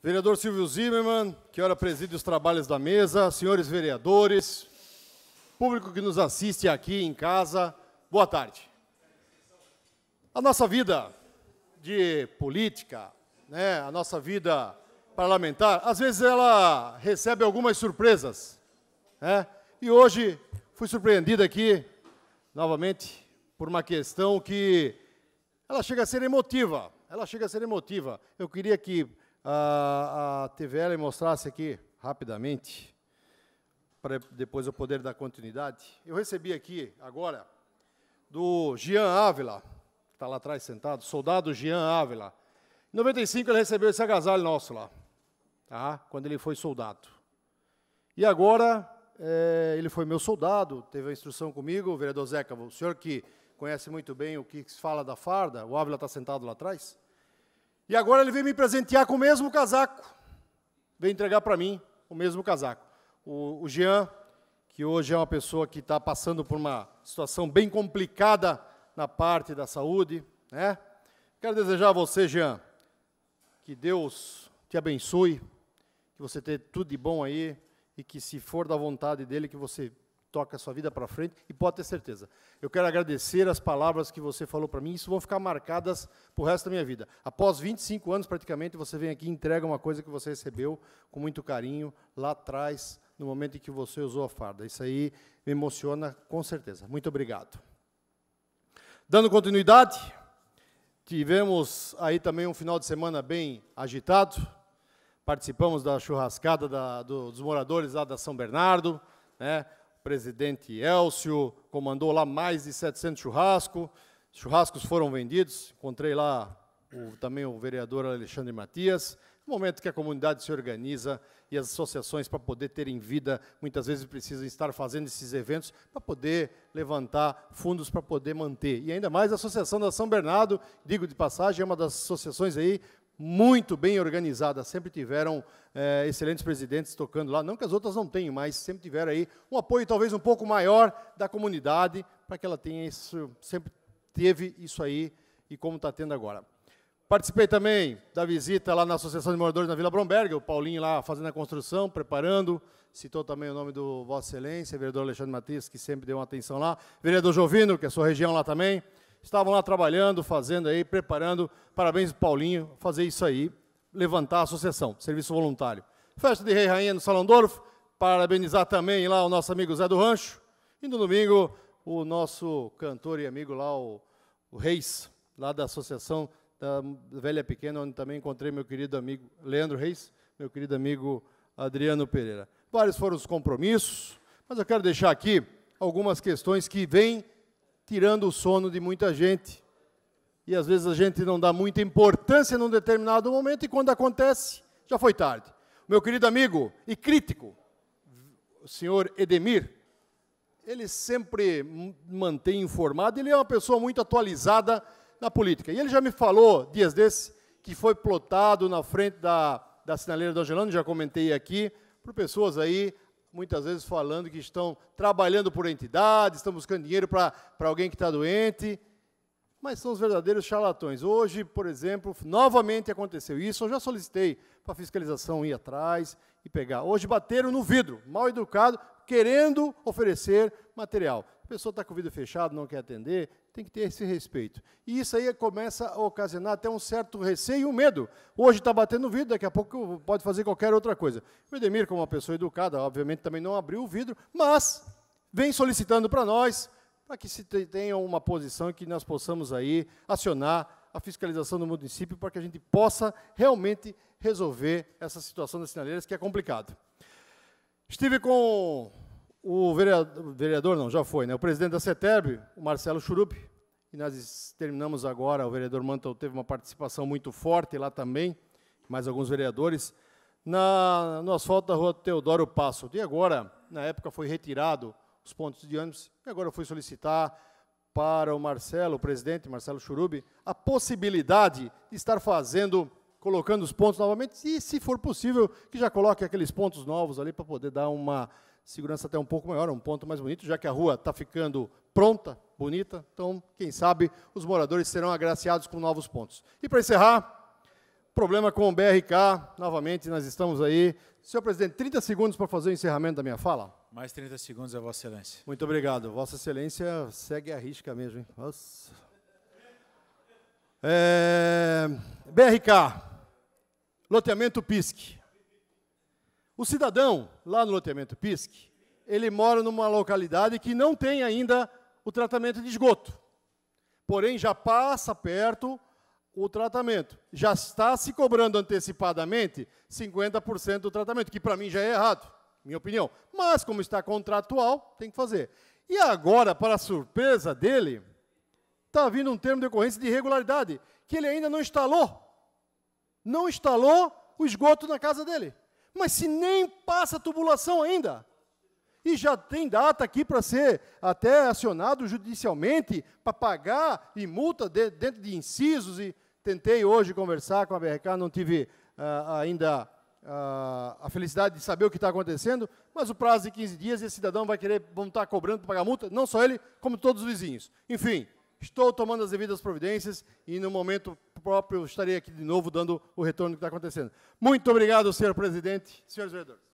Vereador Silvio Zimmermann, que ora preside os trabalhos da mesa, senhores vereadores, público que nos assiste aqui em casa, boa tarde. A nossa vida de política, né, a nossa vida parlamentar, às vezes ela recebe algumas surpresas. Né? E hoje fui surpreendido aqui, novamente, por uma questão que ela chega a ser emotiva. Ela chega a ser emotiva. Eu queria que a, a TVL mostrasse aqui rapidamente, para depois eu poder dar continuidade. Eu recebi aqui agora do Jean Ávila, que está lá atrás sentado, soldado Jean Ávila. Em 95 ele recebeu esse agasalho nosso lá, tá? quando ele foi soldado. E agora é, ele foi meu soldado, teve a instrução comigo, o vereador Zeca, o senhor que conhece muito bem o que se fala da farda, o Ávila está sentado lá atrás. E agora ele veio me presentear com o mesmo casaco. Veio entregar para mim o mesmo casaco. O, o Jean, que hoje é uma pessoa que está passando por uma situação bem complicada na parte da saúde, né? Quero desejar a você, Jean, que Deus te abençoe, que você tenha tudo de bom aí e que se for da vontade dele que você toca a sua vida para frente e pode ter certeza. Eu quero agradecer as palavras que você falou para mim, isso vão ficar marcadas para o resto da minha vida. Após 25 anos, praticamente, você vem aqui e entrega uma coisa que você recebeu com muito carinho lá atrás, no momento em que você usou a farda. Isso aí me emociona com certeza. Muito obrigado. Dando continuidade, tivemos aí também um final de semana bem agitado. Participamos da churrascada da, do, dos moradores lá da São Bernardo, né? presidente Elcio, comandou lá mais de 700 churrascos, churrascos foram vendidos, encontrei lá o, também o vereador Alexandre Matias, no momento que a comunidade se organiza e as associações, para poder terem vida, muitas vezes precisam estar fazendo esses eventos para poder levantar fundos para poder manter. E ainda mais a Associação da São Bernardo, digo de passagem, é uma das associações aí muito bem organizada, sempre tiveram é, excelentes presidentes tocando lá, não que as outras não tenham, mas sempre tiveram aí um apoio talvez um pouco maior da comunidade para que ela tenha isso, sempre teve isso aí e como está tendo agora. Participei também da visita lá na Associação de Moradores na Vila Bromberg, o Paulinho lá fazendo a construção, preparando, citou também o nome do Vossa Excelência, vereador Alexandre Matias, que sempre deu uma atenção lá, vereador Jovino, que é a sua região lá também, estavam lá trabalhando, fazendo aí, preparando. Parabéns, Paulinho, fazer isso aí, levantar a associação, serviço voluntário. Festa de Rei e Rainha no Salão Dorf, parabenizar também lá o nosso amigo Zé do Rancho. E no domingo, o nosso cantor e amigo lá, o, o Reis, lá da Associação da Velha Pequena, onde também encontrei meu querido amigo Leandro Reis, meu querido amigo Adriano Pereira. Vários foram os compromissos, mas eu quero deixar aqui algumas questões que vêm tirando o sono de muita gente. E às vezes a gente não dá muita importância num determinado momento e quando acontece, já foi tarde. Meu querido amigo e crítico, o senhor Edemir, ele sempre mantém informado, ele é uma pessoa muito atualizada na política. E ele já me falou, dias desses, que foi plotado na frente da, da sinaleira do Angelano, já comentei aqui, por pessoas aí muitas vezes falando que estão trabalhando por entidade, estão buscando dinheiro para alguém que está doente, mas são os verdadeiros charlatões. Hoje, por exemplo, novamente aconteceu isso, eu já solicitei para a fiscalização ir atrás e pegar. Hoje bateram no vidro, mal educado, querendo oferecer material. A pessoa está com o vidro fechado, não quer atender, tem que ter esse respeito. E isso aí começa a ocasionar até um certo receio e um medo. Hoje está batendo vidro, daqui a pouco pode fazer qualquer outra coisa. O Edemir, como uma pessoa educada, obviamente também não abriu o vidro, mas vem solicitando para nós, para que se tenha uma posição que nós possamos aí acionar a fiscalização do município para que a gente possa realmente resolver essa situação das sinaleiras que é complicado. Estive com o vereador, vereador, não, já foi, né? O presidente da CETERB, o Marcelo Churup e nós terminamos agora, o vereador Mantel teve uma participação muito forte lá também, mais alguns vereadores, na, no asfalto da rua Teodoro Passo. E agora, na época, foi retirado os pontos de ônibus, e agora eu fui solicitar para o Marcelo, o presidente Marcelo Churubi, a possibilidade de estar fazendo, colocando os pontos novamente, e se for possível, que já coloque aqueles pontos novos ali para poder dar uma segurança até um pouco maior, é um ponto mais bonito, já que a rua está ficando pronta, bonita. Então, quem sabe, os moradores serão agraciados com novos pontos. E para encerrar, problema com o BRK, novamente, nós estamos aí. Senhor presidente, 30 segundos para fazer o encerramento da minha fala. Mais 30 segundos a é Vossa Excelência. Muito obrigado. Vossa Excelência segue a risca mesmo, hein? Nossa. É... BRK, loteamento PISC. O cidadão, lá no loteamento PISC, ele mora numa localidade que não tem ainda o tratamento de esgoto. Porém, já passa perto o tratamento. Já está se cobrando antecipadamente 50% do tratamento, que para mim já é errado, minha opinião. Mas, como está contratual, tem que fazer. E agora, para surpresa dele, está vindo um termo de ocorrência de irregularidade, que ele ainda não instalou. Não instalou o esgoto na casa dele. Mas se nem passa tubulação ainda. E já tem data aqui para ser até acionado judicialmente para pagar e multa de, dentro de incisos. E tentei hoje conversar com a BRK, não tive uh, ainda uh, a felicidade de saber o que está acontecendo, mas o prazo de 15 dias e esse cidadão vai querer, vão estar tá cobrando para pagar multa, não só ele, como todos os vizinhos. Enfim, estou tomando as devidas providências e no momento próprio estarei aqui de novo dando o retorno que está acontecendo. Muito obrigado, senhor presidente, senhores vereadores.